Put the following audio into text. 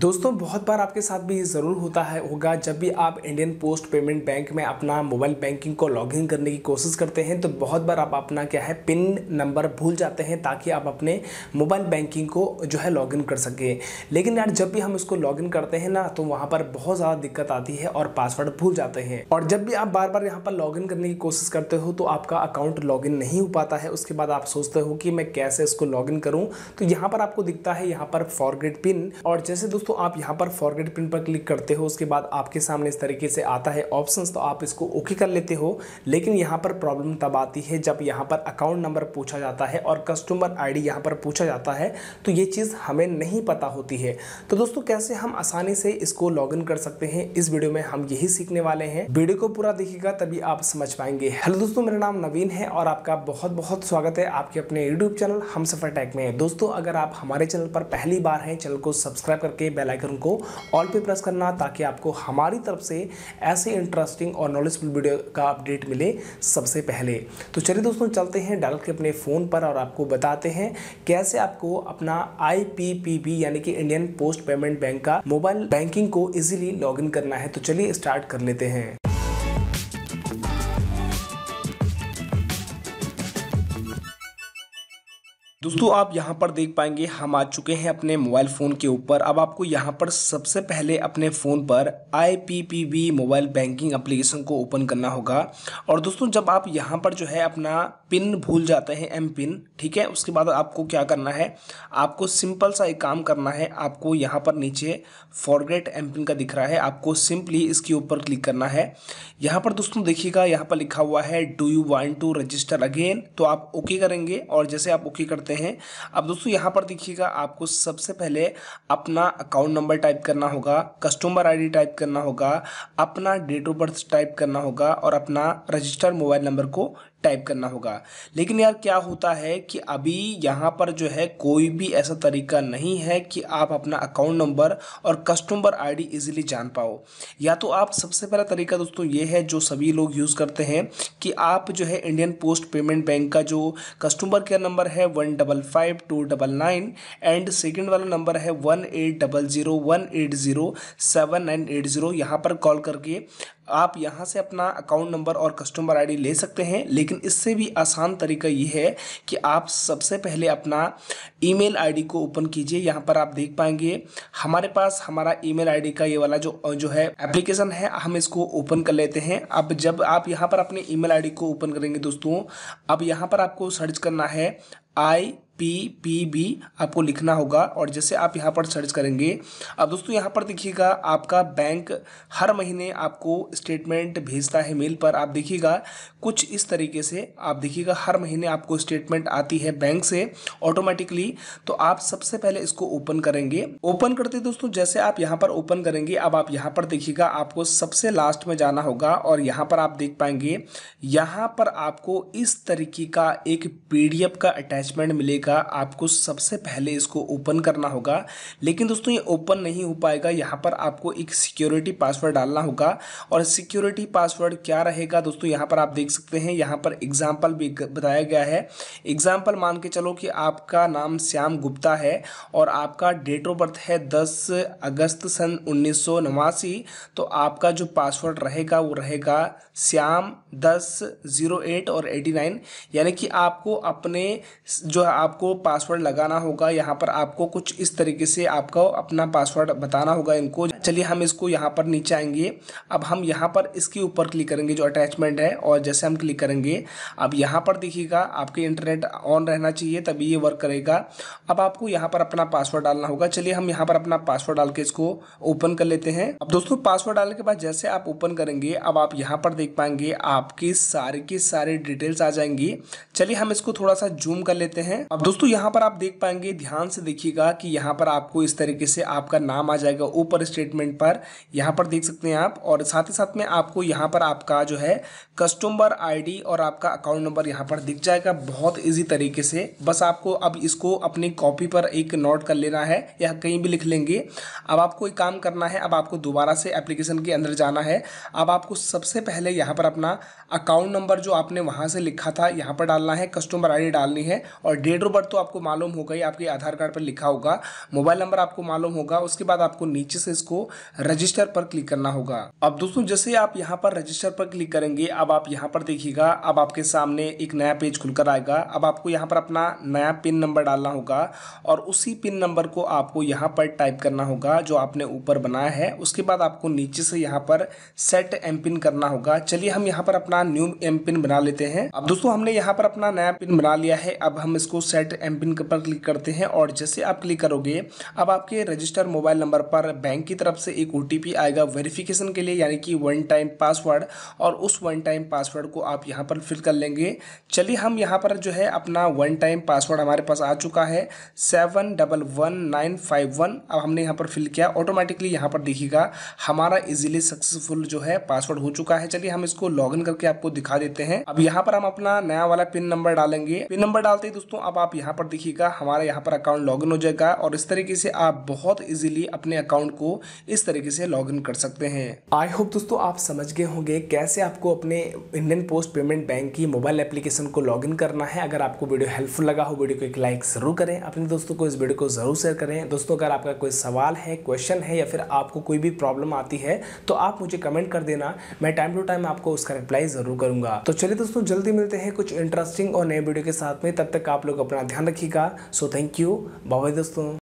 दोस्तों बहुत बार आपके साथ भी ये ज़रूर होता है होगा जब भी आप इंडियन पोस्ट पेमेंट बैंक में अपना मोबाइल बैंकिंग को लॉगिन करने की कोशिश करते हैं तो बहुत बार आप अपना क्या है पिन नंबर भूल जाते हैं ताकि आप अपने मोबाइल बैंकिंग को जो है लॉगिन कर सकें लेकिन यार जब भी हम इसको लॉगिन करते हैं ना तो वहाँ पर बहुत ज़्यादा दिक्कत आती है और पासवर्ड भूल जाते हैं और जब भी आप बार बार यहाँ पर लॉगिन करने की कोशिश करते हो तो आपका अकाउंट लॉगिन नहीं हो पाता है उसके बाद आप सोचते हो कि मैं कैसे इसको लॉगिन करूँ तो यहाँ पर आपको दिखता है यहाँ पर फॉरग्रेड पिन और जैसे दोस्तों दोस्तों आप यहाँ पर फॉरगेट प्रिंट पर क्लिक करते हो उसके बाद आपके सामने इस तरीके से आता है ऑप्शंस तो आप इसको ओके कर लेते हो लेकिन यहाँ पर प्रॉब्लम तब आती है जब यहाँ पर अकाउंट नंबर पूछा जाता है और कस्टमर आईडी यहाँ पर पूछा जाता है तो ये चीज़ हमें नहीं पता होती है तो दोस्तों कैसे हम आसानी से इसको इन कर सकते हैं इस वीडियो में हम यही सीखने वाले हैं वीडियो को पूरा देखेगा तभी आप समझ पाएंगे हेलो दोस्तों मेरा नाम नवीन है और आपका बहुत बहुत स्वागत है आपके अपने यूट्यूब चैनल हम सफर टैक में दोस्तों अगर आप हमारे चैनल पर पहली बार हैं चैनल को सब्सक्राइब करके बेल आइकन को ऑल पे प्रेस करना ताकि आपको हमारी तरफ से ऐसे इंटरेस्टिंग और नॉलेजफुल वीडियो का अपडेट मिले सबसे पहले तो चलिए दोस्तों चलते हैं डायरेक्ट के अपने फ़ोन पर और आपको बताते हैं कैसे आपको अपना आई यानी कि इंडियन पोस्ट पेमेंट बैंक का मोबाइल बैंकिंग को ईजिली लॉग करना है तो चलिए स्टार्ट कर लेते हैं दोस्तों आप यहाँ पर देख पाएंगे हम आ चुके हैं अपने मोबाइल फ़ोन के ऊपर अब आपको यहाँ पर सबसे पहले अपने फ़ोन पर आई मोबाइल बैंकिंग एप्लीकेशन को ओपन करना होगा और दोस्तों जब आप यहाँ पर जो है अपना पिन भूल जाते हैं एम पिन ठीक है उसके बाद आपको क्या करना है आपको सिंपल सा एक काम करना है आपको यहाँ पर नीचे फॉरग्रेट एम पिन का दिख रहा है आपको सिंपली इसके ऊपर क्लिक करना है यहाँ पर दोस्तों देखिएगा यहाँ पर लिखा हुआ है do you want to register again तो आप ओके करेंगे और जैसे आप ओके करते हैं अब दोस्तों यहाँ पर देखिएगा आपको सबसे पहले अपना अकाउंट नंबर टाइप करना होगा कस्टमर आईडी टाइप करना होगा अपना डेट ऑफ बर्थ टाइप करना होगा और अपना रजिस्टर्ड मोबाइल नंबर को टाइप करना होगा लेकिन यार क्या होता है कि अभी यहाँ पर जो है कोई भी ऐसा तरीका नहीं है कि आप अपना अकाउंट नंबर और कस्टमर आईडी इजीली जान पाओ या तो आप सबसे पहला तरीका दोस्तों ये है जो सभी लोग यूज़ करते हैं कि आप जो है इंडियन पोस्ट पेमेंट बैंक का जो कस्टमर केयर नंबर है one double five two double nine and second वाला नंबर है one eight double zero one eight zero seven nine eight zero यहाँ पर कॉल करके आप यहाँ से अपना अकाउंट नंबर और कस्टमर आईडी ले सकते हैं लेकिन इससे भी आसान तरीका ये है कि आप सबसे पहले अपना ईमेल आईडी को ओपन कीजिए यहाँ पर आप देख पाएंगे हमारे पास हमारा ईमेल आईडी का ये वाला जो जो है एप्लीकेशन है हम इसको ओपन कर लेते हैं अब जब आप यहाँ पर अपने ईमेल आईडी को ओपन करेंगे दोस्तों अब यहाँ पर आपको सर्च करना है आई पी पी भी आपको लिखना होगा और जैसे आप यहाँ पर सर्च करेंगे अब दोस्तों यहाँ पर देखिएगा आपका बैंक हर महीने आपको स्टेटमेंट भेजता है मेल पर आप देखिएगा कुछ इस तरीके से आप देखिएगा हर महीने आपको स्टेटमेंट आती है बैंक से ऑटोमेटिकली तो आप सबसे पहले इसको ओपन करेंगे ओपन करते दोस्तों जैसे आप यहाँ पर ओपन करेंगे अब आप यहाँ पर देखिएगा आपको सबसे लास्ट में जाना होगा और यहाँ पर आप देख पाएंगे यहाँ पर आपको इस तरीके का एक पी का अटैचमेंट मिलेगा मिलेगा आपको सबसे पहले इसको ओपन करना होगा लेकिन दोस्तों ये ओपन नहीं हो पाएगा यहाँ पर आपको एक सिक्योरिटी पासवर्ड डालना होगा और सिक्योरिटी पासवर्ड क्या रहेगा दोस्तों यहाँ पर आप देख सकते हैं यहाँ पर एग्जाम्पल भी बताया गया है एग्जाम्पल मान के चलो कि आपका नाम श्याम गुप्ता है और आपका डेट ऑफ बर्थ है दस अगस्त सन उन्नीस तो आपका जो पासवर्ड रहेगा वो रहेगा श्याम दस जीरो एट और एटी नाइन यानी कि आपको अपने जो आप आपको पासवर्ड लगाना होगा यहाँ पर आपको कुछ इस तरीके से आपको अपना पासवर्ड बताना होगा इनको चलिए हम इसको यहाँ पर नीचे आएंगे अब हम यहाँ पर इसके ऊपर क्लिक करेंगे जो अटैचमेंट है और जैसे हम क्लिक करेंगे अब यहाँ पर देखिएगा आपके इंटरनेट ऑन रहना चाहिए तभी ये वर्क करेगा अब आपको यहाँ पर अपना पासवर्ड डालना होगा चलिए हम यहाँ पर अपना पासवर्ड डाल के इसको ओपन कर लेते हैं अब दोस्तों पासवर्ड डालने के बाद जैसे आप ओपन करेंगे अब आप यहाँ पर देख पाएंगे आपके सारे के सारी डिटेल्स आ जाएंगी चलिए हम इसको थोड़ा सा जूम कर लेते हैं अब दोस्तों यहाँ पर आप देख पाएंगे ध्यान से देखिएगा कि यहाँ पर आपको इस तरीके से आपका नाम आ जाएगा ऊपर स्टेटमेंट पर यहाँ पर देख सकते हैं आप और साथ ही साथ में आपको यहाँ पर आपका जो है कस्टमर आईडी और आपका अकाउंट नंबर यहाँ पर दिख जाएगा बहुत ईजी तरीके से बस आपको अब इसको अपनी कॉपी पर एक नोट कर लेना है या कहीं भी लिख लेंगे अब आपको एक काम करना है अब आपको दोबारा से एप्लीकेशन के अंदर जाना है अब आपको सबसे पहले यहाँ पर अपना अकाउंट नंबर जो आपने वहाँ से लिखा था यहाँ पर डालना है कस्टमर आई डालनी है और डेट नंबर तो आपको मालूम होगा ही आपके आधार कार्ड पर लिखा होगा मोबाइल नंबर आपको मालूम होगा उसके बाद आपको नीचे से इसको रजिस्टर पर क्लिक करना होगा अब दोस्तों जैसे आप यहाँ पर रजिस्टर पर क्लिक करेंगे अब आप यहाँ पर देखिएगा अब आपके सामने एक नया पेज खुलकर आएगा अब आपको यहाँ पर अपना नया पिन नंबर डालना होगा और उसी पिन नंबर को आपको यहाँ पर टाइप करना होगा जो आपने ऊपर बनाया है उसके बाद आपको नीचे से यहाँ पर सेट एम पिन करना होगा चलिए हम यहाँ पर अपना न्यू एम पिन बना लेते हैं अब दोस्तों हमने यहाँ पर अपना नया पिन बना लिया है अब हम इसको सेट सेलेक्ट एम पिन पर क्लिक करते हैं और जैसे आप क्लिक करोगे अब आपके रजिस्टर मोबाइल नंबर पर बैंक की तरफ से एक ओ आएगा वेरिफिकेशन के लिए यानी कि वन टाइम पासवर्ड और उस वन टाइम पासवर्ड को आप यहाँ पर फिल कर लेंगे चलिए हम यहाँ पर जो है अपना वन टाइम पासवर्ड हमारे पास आ चुका है seven double one nine five one अब हमने यहाँ पर फिल किया ऑटोमेटिकली यहाँ पर देखिएगा हमारा इजीली सक्सेसफुल जो है पासवर्ड हो चुका है चलिए हम इसको लॉग करके आपको दिखा देते हैं अब यहाँ पर हम अपना नया वाला पिन नंबर डालेंगे पिन नंबर डालते ही दोस्तों अब आप यहाँ पर देखिएगा हमारे यहाँ पर अकाउंट लॉगिन हो जाएगा और इस तरीके से आप बहुत इजीली अपने अकाउंट को इस तरीके से लॉगिन कर सकते हैं आई होप दोस्तों आप समझ गए होंगे कैसे आपको अपने इंडियन पोस्ट पेमेंट बैंक की मोबाइल एप्लीकेशन को लॉगिन करना है अगर आपको वीडियो हेल्पफुल लगा हो वीडियो को एक लाइक जरूर करें अपने दोस्तों को इस वीडियो को जरूर शेयर करें दोस्तों अगर आपका कोई सवाल है क्वेश्चन है या फिर आपको कोई भी प्रॉब्लम आती है तो आप मुझे कमेंट कर देना मैं टाइम टू टाइम आपको उसका रिप्लाई जरूर करूंगा तो चलिए दोस्तों जल्दी मिलते हैं कुछ इंटरेस्टिंग और नए वीडियो के साथ में तब तक आप लोग अपना अपना ध्यान रखिएगा सो थैंक यू बाबा दोस्तों